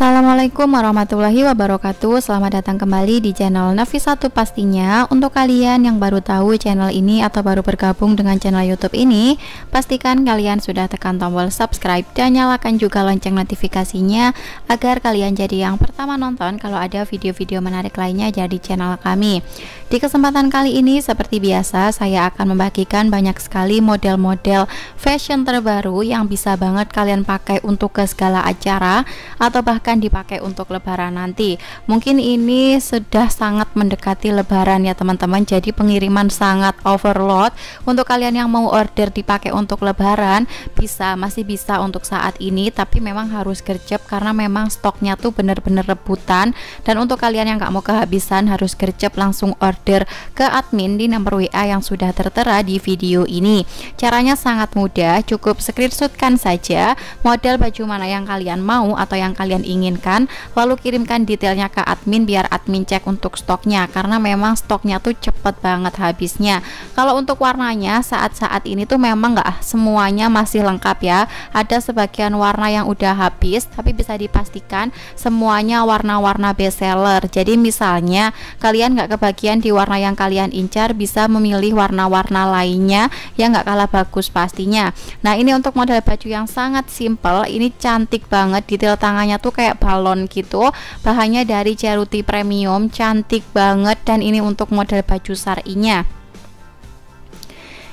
Assalamualaikum warahmatullahi wabarakatuh Selamat datang kembali di channel Navi 1 pastinya Untuk kalian yang baru tahu channel ini atau baru bergabung dengan channel youtube ini Pastikan kalian sudah tekan tombol subscribe dan nyalakan juga lonceng notifikasinya Agar kalian jadi yang pertama nonton kalau ada video-video menarik lainnya dari channel kami Di kesempatan kali ini seperti biasa saya akan membagikan banyak sekali model-model fashion terbaru Yang bisa banget kalian pakai untuk ke segala acara atau bahkan akan dipakai untuk lebaran nanti. Mungkin ini sudah sangat mendekati lebaran ya teman-teman. Jadi pengiriman sangat overload. Untuk kalian yang mau order dipakai untuk lebaran bisa masih bisa untuk saat ini tapi memang harus gercep karena memang stoknya tuh bener-bener rebutan dan untuk kalian yang nggak mau kehabisan harus gercep langsung order ke admin di nomor WA yang sudah tertera di video ini. Caranya sangat mudah, cukup screenshotkan saja model baju mana yang kalian mau atau yang kalian ingin inginkan lalu kirimkan detailnya ke admin biar admin cek untuk stoknya karena memang stoknya tuh cepet banget habisnya kalau untuk warnanya saat-saat ini tuh memang nggak semuanya masih lengkap ya ada sebagian warna yang udah habis tapi bisa dipastikan semuanya warna-warna best seller jadi misalnya kalian nggak kebagian di warna yang kalian incar bisa memilih warna-warna lainnya yang nggak kalah bagus pastinya nah ini untuk model baju yang sangat simple ini cantik banget detail tangannya tuh kayak balon gitu bahannya dari ceruti premium cantik banget dan ini untuk model baju sarinya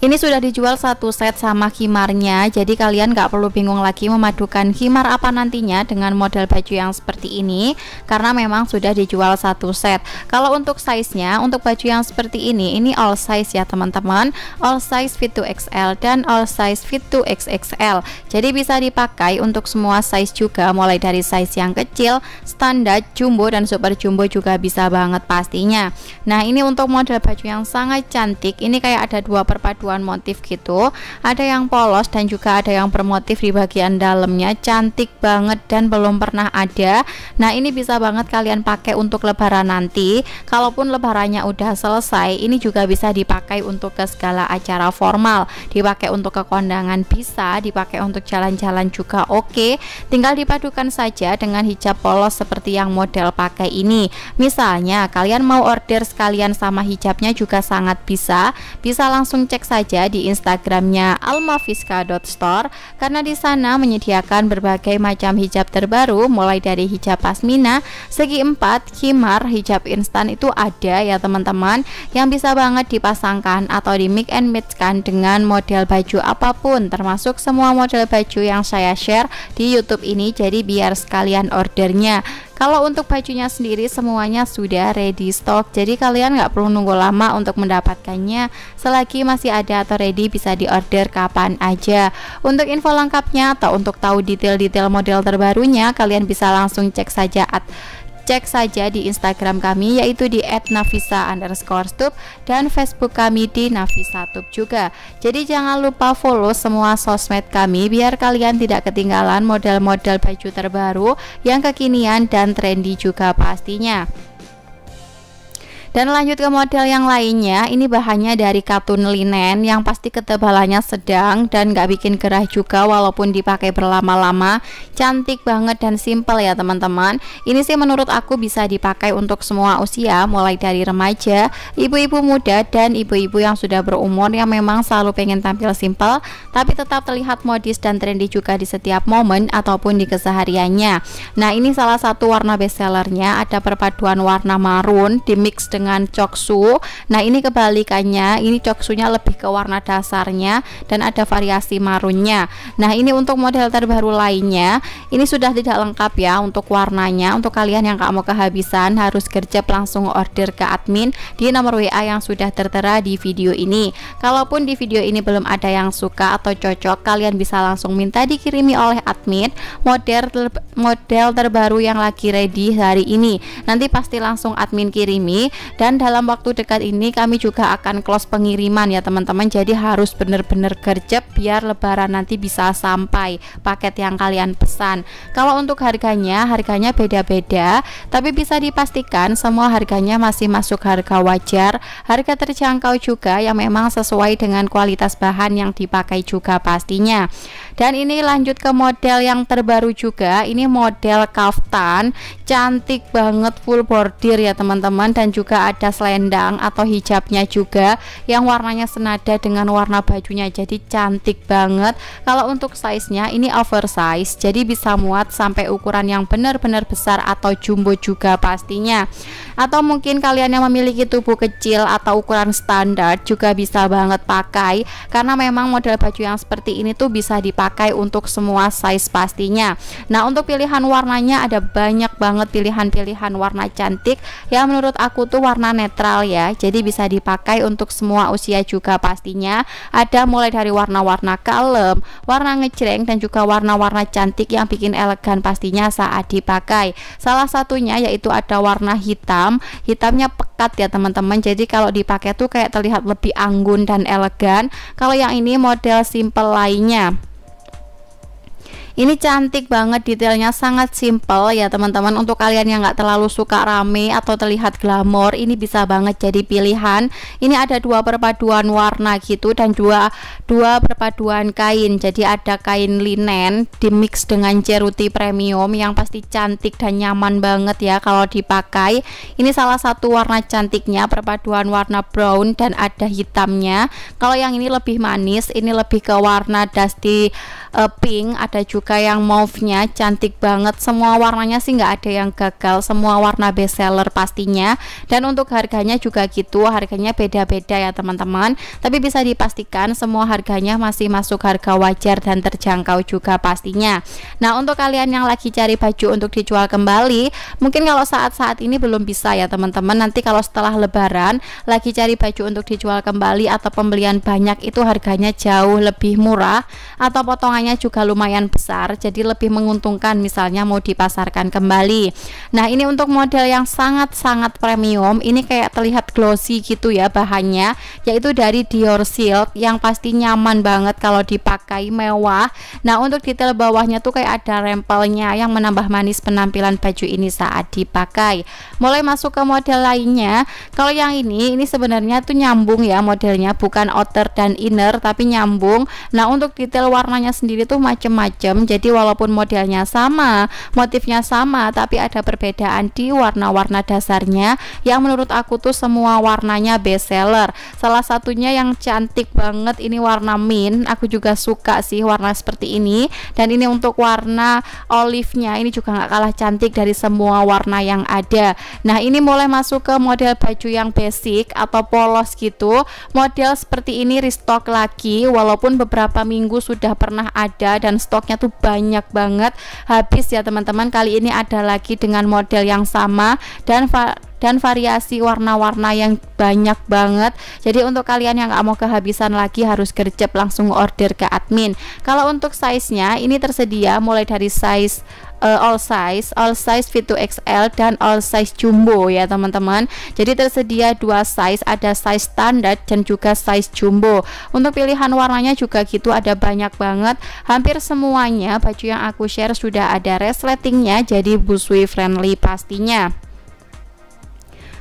ini sudah dijual satu set sama kimarnya, jadi kalian gak perlu bingung lagi memadukan kimar apa nantinya dengan model baju yang seperti ini, karena memang sudah dijual satu set. Kalau untuk size-nya, untuk baju yang seperti ini, ini all size ya teman-teman, all size fit to XL dan all size fit to XXL. Jadi bisa dipakai untuk semua size juga, mulai dari size yang kecil, standar, jumbo dan super jumbo juga bisa banget pastinya. Nah ini untuk model baju yang sangat cantik, ini kayak ada dua perpaduan acuan motif gitu ada yang polos dan juga ada yang bermotif di bagian dalamnya cantik banget dan belum pernah ada nah ini bisa banget kalian pakai untuk lebaran nanti kalaupun lebarannya udah selesai ini juga bisa dipakai untuk ke segala acara formal dipakai untuk ke kondangan bisa dipakai untuk jalan-jalan juga oke tinggal dipadukan saja dengan hijab polos seperti yang model pakai ini misalnya kalian mau order sekalian sama hijabnya juga sangat bisa bisa langsung cek saja saja di Instagramnya almafiska.store karena di sana menyediakan berbagai macam hijab terbaru mulai dari hijab pasmina, segi empat, kimar, hijab instan itu ada ya teman-teman yang bisa banget dipasangkan atau di mix and match kan dengan model baju apapun termasuk semua model baju yang saya share di YouTube ini jadi biar sekalian ordernya kalau untuk bajunya sendiri semuanya sudah ready stock Jadi kalian nggak perlu nunggu lama untuk mendapatkannya Selagi masih ada atau ready bisa diorder kapan aja Untuk info lengkapnya atau untuk tahu detail-detail model terbarunya Kalian bisa langsung cek saja at cek saja di Instagram kami yaitu di @navisa underscore dan Facebook kami di Navisa Tub juga. Jadi jangan lupa follow semua sosmed kami biar kalian tidak ketinggalan model-model baju terbaru yang kekinian dan trendy juga pastinya. Dan lanjut ke model yang lainnya, ini bahannya dari katun linen yang pasti ketebalannya sedang dan nggak bikin gerah juga walaupun dipakai berlama-lama. Cantik banget dan simple ya teman-teman. Ini sih menurut aku bisa dipakai untuk semua usia, mulai dari remaja, ibu-ibu muda dan ibu-ibu yang sudah berumur yang memang selalu pengen tampil simple tapi tetap terlihat modis dan trendy juga di setiap momen ataupun di kesehariannya. Nah, ini salah satu warna bestsellernya ada perpaduan warna marun di mix dengan dengan coksu nah ini kebalikannya ini coksunya lebih ke warna dasarnya dan ada variasi marunnya nah ini untuk model terbaru lainnya ini sudah tidak lengkap ya untuk warnanya untuk kalian yang gak mau kehabisan harus gercep langsung order ke admin di nomor WA yang sudah tertera di video ini kalaupun di video ini belum ada yang suka atau cocok kalian bisa langsung minta dikirimi oleh admin model ter model terbaru yang lagi ready hari ini nanti pasti langsung admin kirimi dan dalam waktu dekat ini kami juga akan close pengiriman ya teman-teman jadi harus benar-benar gercep biar lebaran nanti bisa sampai paket yang kalian pesan kalau untuk harganya harganya beda-beda tapi bisa dipastikan semua harganya masih masuk harga wajar harga terjangkau juga yang memang sesuai dengan kualitas bahan yang dipakai juga pastinya dan ini lanjut ke model yang terbaru juga ini model kaftan cantik banget full bordir ya teman-teman dan juga ada selendang atau hijabnya juga yang warnanya senada dengan warna bajunya jadi cantik banget kalau untuk size nya ini oversize jadi bisa muat sampai ukuran yang benar-benar besar atau jumbo juga pastinya atau mungkin kalian yang memiliki tubuh kecil atau ukuran standar juga bisa banget pakai karena memang model baju yang seperti ini tuh bisa dipakai untuk semua size pastinya nah untuk pilihan warnanya ada banyak banget pilihan-pilihan warna cantik yang menurut aku tuh warna netral ya jadi bisa dipakai untuk semua usia juga pastinya ada mulai dari warna-warna kalem warna ngejreng dan juga warna-warna cantik yang bikin elegan pastinya saat dipakai salah satunya yaitu ada warna hitam hitamnya pekat ya teman-teman jadi kalau dipakai tuh kayak terlihat lebih anggun dan elegan kalau yang ini model simple lainnya ini cantik banget detailnya sangat simple ya teman-teman Untuk kalian yang nggak terlalu suka rame atau terlihat glamor Ini bisa banget jadi pilihan Ini ada dua perpaduan warna gitu dan dua, dua perpaduan kain Jadi ada kain linen dimix dengan ceruti premium Yang pasti cantik dan nyaman banget ya kalau dipakai Ini salah satu warna cantiknya perpaduan warna brown dan ada hitamnya Kalau yang ini lebih manis ini lebih ke warna dusty uh, pink ada juga yang mauve-nya cantik banget semua warnanya sih nggak ada yang gagal semua warna best seller pastinya dan untuk harganya juga gitu harganya beda-beda ya teman-teman tapi bisa dipastikan semua harganya masih masuk harga wajar dan terjangkau juga pastinya nah untuk kalian yang lagi cari baju untuk dijual kembali mungkin kalau saat-saat ini belum bisa ya teman-teman nanti kalau setelah lebaran lagi cari baju untuk dijual kembali atau pembelian banyak itu harganya jauh lebih murah atau potongan bunganya juga lumayan besar jadi lebih menguntungkan misalnya mau dipasarkan kembali nah ini untuk model yang sangat-sangat premium ini kayak terlihat glossy gitu ya bahannya yaitu dari Dior Silk yang pasti nyaman banget kalau dipakai mewah nah untuk detail bawahnya tuh kayak ada rempelnya yang menambah manis penampilan baju ini saat dipakai mulai masuk ke model lainnya kalau yang ini ini sebenarnya tuh nyambung ya modelnya bukan outer dan inner tapi nyambung nah untuk detail warnanya sendiri sendiri tuh macem-macem jadi walaupun modelnya sama motifnya sama tapi ada perbedaan di warna-warna dasarnya yang menurut aku tuh semua warnanya best seller salah satunya yang cantik banget ini warna mint aku juga suka sih warna seperti ini dan ini untuk warna olive-nya ini juga nggak kalah cantik dari semua warna yang ada nah ini mulai masuk ke model baju yang basic atau polos gitu model seperti ini restock lagi walaupun beberapa minggu sudah pernah ada dan stoknya tuh banyak banget habis ya teman-teman kali ini ada lagi dengan model yang sama dan va dan variasi warna-warna yang banyak banget jadi untuk kalian yang gak mau kehabisan lagi harus gercep langsung order ke admin kalau untuk size nya ini tersedia mulai dari size uh, all size, all size V2XL dan all size jumbo ya teman-teman. Jadi tersedia dua size, ada size standar dan juga size jumbo. Untuk pilihan warnanya juga gitu ada banyak banget. Hampir semuanya baju yang aku share sudah ada resletingnya jadi busui friendly pastinya.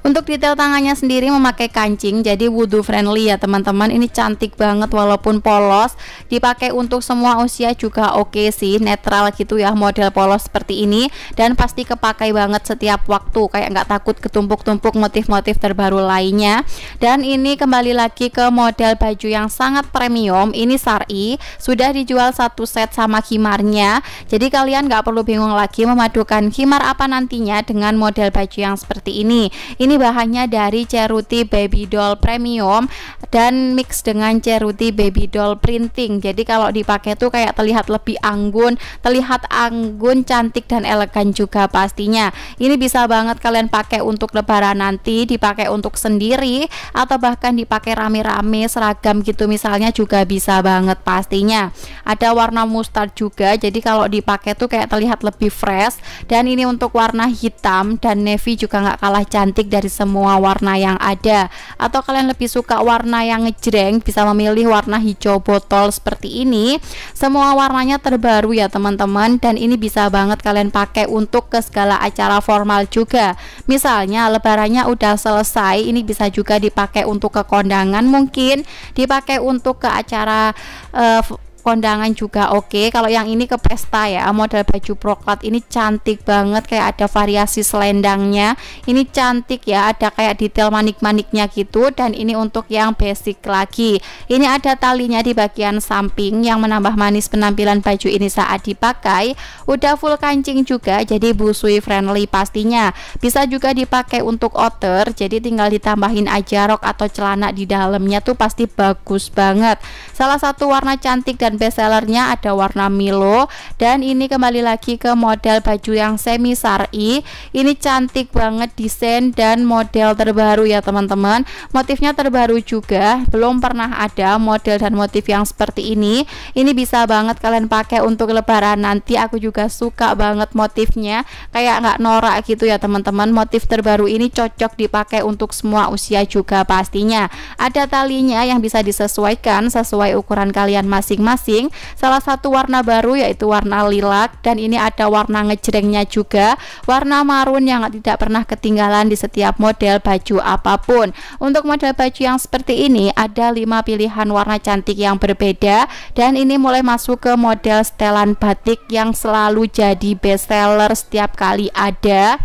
Untuk detail tangannya sendiri memakai kancing jadi wudhu friendly ya teman-teman Ini cantik banget walaupun polos Dipakai untuk semua usia juga oke okay sih Netral gitu ya model polos seperti ini Dan pasti kepakai banget setiap waktu Kayak nggak takut ketumpuk-tumpuk motif-motif terbaru lainnya Dan ini kembali lagi ke model baju yang sangat premium Ini sari Sudah dijual satu set sama kimarnya. Jadi kalian nggak perlu bingung lagi memadukan kimar apa nantinya dengan model baju yang seperti ini Ini ini bahannya dari Ceruti Baby Doll Premium dan mix dengan Ceruti Baby Doll Printing. Jadi kalau dipakai tuh kayak terlihat lebih anggun, terlihat anggun, cantik dan elegan juga pastinya. Ini bisa banget kalian pakai untuk lebaran nanti, dipakai untuk sendiri atau bahkan dipakai rame-rame seragam gitu misalnya juga bisa banget pastinya. Ada warna mustard juga. Jadi kalau dipakai tuh kayak terlihat lebih fresh dan ini untuk warna hitam dan navy juga nggak kalah cantik dan dari semua warna yang ada atau kalian lebih suka warna yang ngejreng bisa memilih warna hijau botol seperti ini semua warnanya terbaru ya teman-teman dan ini bisa banget kalian pakai untuk ke segala acara formal juga misalnya lebarannya udah selesai ini bisa juga dipakai untuk ke kondangan mungkin dipakai untuk ke acara uh, kondangan juga oke okay. kalau yang ini ke pesta ya model baju proklat ini cantik banget kayak ada variasi selendangnya ini cantik ya ada kayak detail manik-maniknya gitu dan ini untuk yang basic lagi ini ada talinya di bagian samping yang menambah manis penampilan baju ini saat dipakai udah full kancing juga jadi busui friendly pastinya bisa juga dipakai untuk outer jadi tinggal ditambahin aja rok atau celana di dalamnya tuh pasti bagus banget salah satu warna cantik dan dan bestsellernya ada warna Milo dan ini kembali lagi ke model baju yang semi sari ini cantik banget desain dan model terbaru ya teman-teman motifnya terbaru juga belum pernah ada model dan motif yang seperti ini ini bisa banget kalian pakai untuk lebaran nanti aku juga suka banget motifnya kayak nggak norak gitu ya teman-teman motif terbaru ini cocok dipakai untuk semua usia juga pastinya ada talinya yang bisa disesuaikan sesuai ukuran kalian masing-masing masing-masing. Salah satu warna baru yaitu warna lilak dan ini ada warna ngejrengnya juga, warna marun yang tidak pernah ketinggalan di setiap model baju apapun. Untuk model baju yang seperti ini ada lima pilihan warna cantik yang berbeda dan ini mulai masuk ke model setelan batik yang selalu jadi best seller setiap kali ada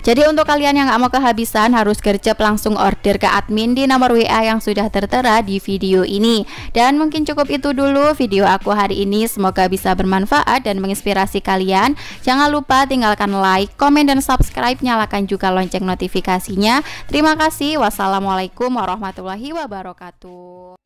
jadi untuk kalian yang nggak mau kehabisan harus gercep langsung order ke admin di nomor WA yang sudah tertera di video ini. Dan mungkin cukup itu dulu video aku hari ini. Semoga bisa bermanfaat dan menginspirasi kalian. Jangan lupa tinggalkan like, komen dan subscribe, nyalakan juga lonceng notifikasinya. Terima kasih. Wassalamualaikum warahmatullahi wabarakatuh.